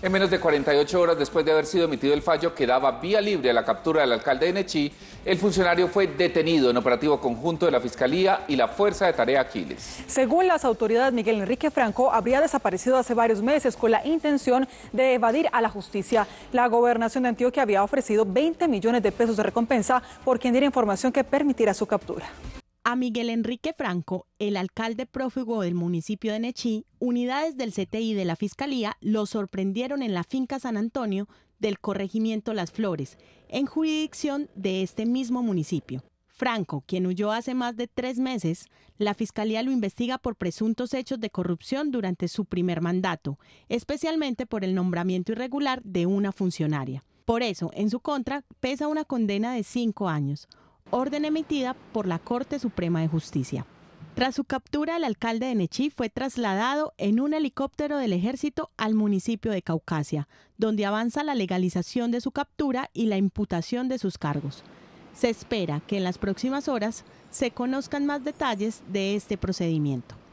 En menos de 48 horas después de haber sido emitido el fallo que daba vía libre a la captura del alcalde de Nechí, el funcionario fue detenido en operativo conjunto de la Fiscalía y la Fuerza de Tarea Aquiles. Según las autoridades, Miguel Enrique Franco habría desaparecido hace varios meses con la intención de evadir a la justicia. La gobernación de Antioquia había ofrecido 20 millones de pesos de recompensa por quien diera información que permitiera su captura. A Miguel Enrique Franco, el alcalde prófugo del municipio de Nechí, unidades del CTI de la Fiscalía lo sorprendieron en la finca San Antonio del corregimiento Las Flores, en jurisdicción de este mismo municipio. Franco, quien huyó hace más de tres meses, la Fiscalía lo investiga por presuntos hechos de corrupción durante su primer mandato, especialmente por el nombramiento irregular de una funcionaria. Por eso, en su contra, pesa una condena de cinco años orden emitida por la Corte Suprema de Justicia. Tras su captura, el alcalde de Nechí fue trasladado en un helicóptero del ejército al municipio de Caucasia, donde avanza la legalización de su captura y la imputación de sus cargos. Se espera que en las próximas horas se conozcan más detalles de este procedimiento.